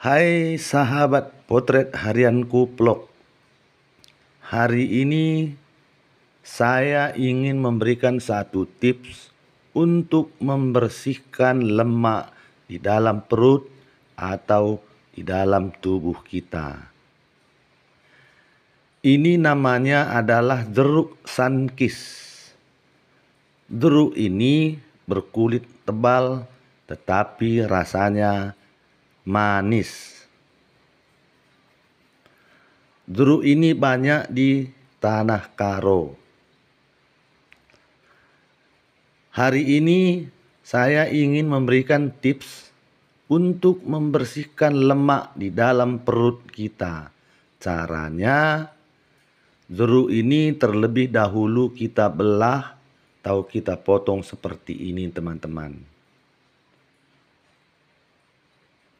Hai sahabat potret harianku vlog Hari ini saya ingin memberikan satu tips untuk membersihkan lemak di dalam perut atau di dalam tubuh kita Ini namanya adalah jeruk sankis Jeruk ini berkulit tebal tetapi rasanya manis. Jeruk ini banyak di tanah Karo. Hari ini saya ingin memberikan tips untuk membersihkan lemak di dalam perut kita. Caranya, jeruk ini terlebih dahulu kita belah atau kita potong seperti ini teman-teman.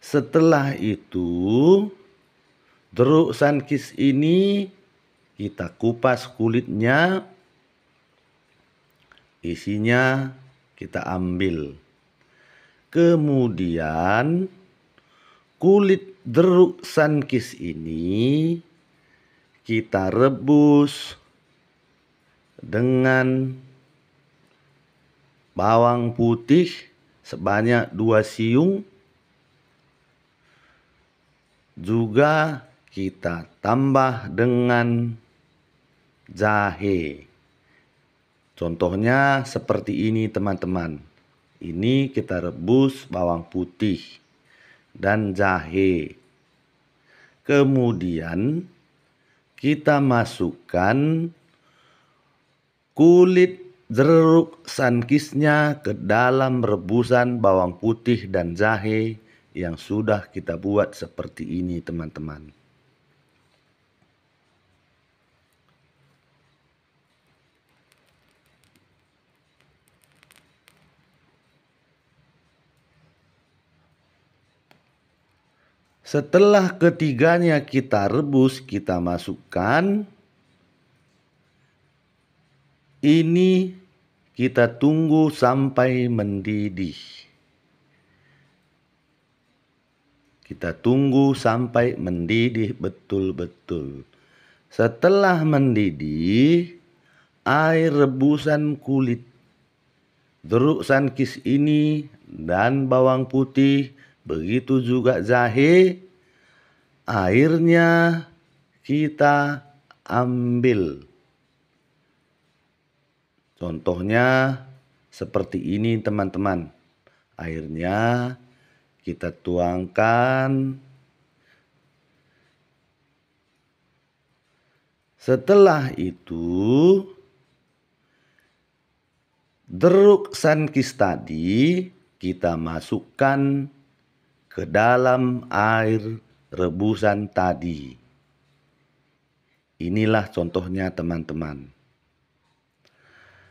Setelah itu, Deruk sankis ini kita kupas kulitnya, isinya kita ambil. Kemudian kulit deruk sankis ini kita rebus dengan bawang putih sebanyak dua siung juga kita tambah dengan jahe. Contohnya seperti ini teman-teman. Ini kita rebus bawang putih dan jahe. Kemudian kita masukkan kulit jeruk sankisnya ke dalam rebusan bawang putih dan jahe yang sudah kita buat seperti ini teman-teman. Setelah ketiganya kita rebus, kita masukkan. Ini kita tunggu sampai mendidih. Kita tunggu sampai mendidih betul-betul. Setelah mendidih, air rebusan kulit. Jeruk sankis ini dan bawang putih, begitu juga jahe, airnya kita ambil. Contohnya seperti ini teman-teman. Airnya kita tuangkan. Setelah itu, deruk sankis tadi kita masukkan ke dalam air rebusan tadi. Inilah contohnya teman-teman.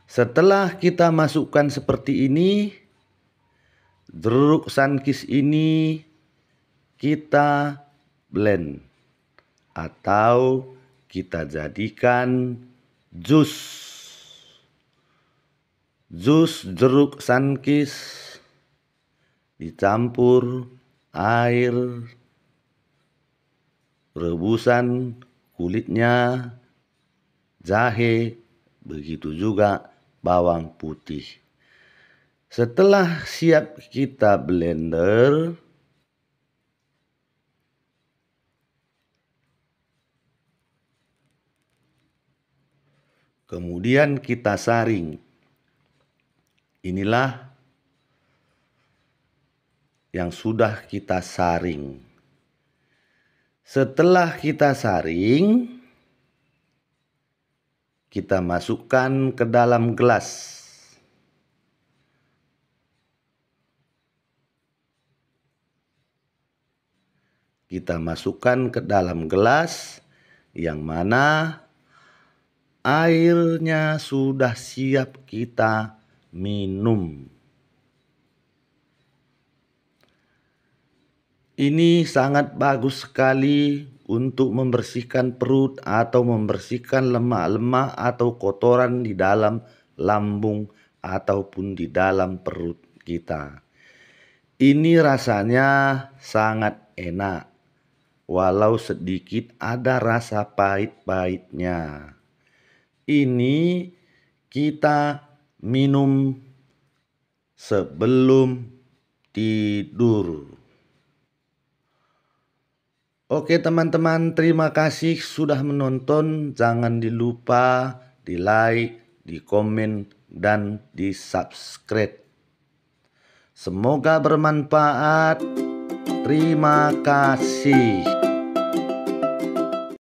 Setelah kita masukkan seperti ini, Jeruk sankis ini kita blend atau kita jadikan jus. Jus jeruk sankis dicampur air rebusan kulitnya jahe begitu juga bawang putih. Setelah siap kita blender, kemudian kita saring. Inilah yang sudah kita saring. Setelah kita saring, kita masukkan ke dalam gelas. kita masukkan ke dalam gelas yang mana airnya sudah siap kita minum. Ini sangat bagus sekali untuk membersihkan perut atau membersihkan lemak-lemak atau kotoran di dalam lambung ataupun di dalam perut kita. Ini rasanya sangat enak walau sedikit ada rasa pahit-pahitnya. Ini kita minum sebelum tidur. Oke teman-teman, terima kasih sudah menonton. Jangan dilupa di like, di komen, dan di subscribe. Semoga bermanfaat. Terima kasih.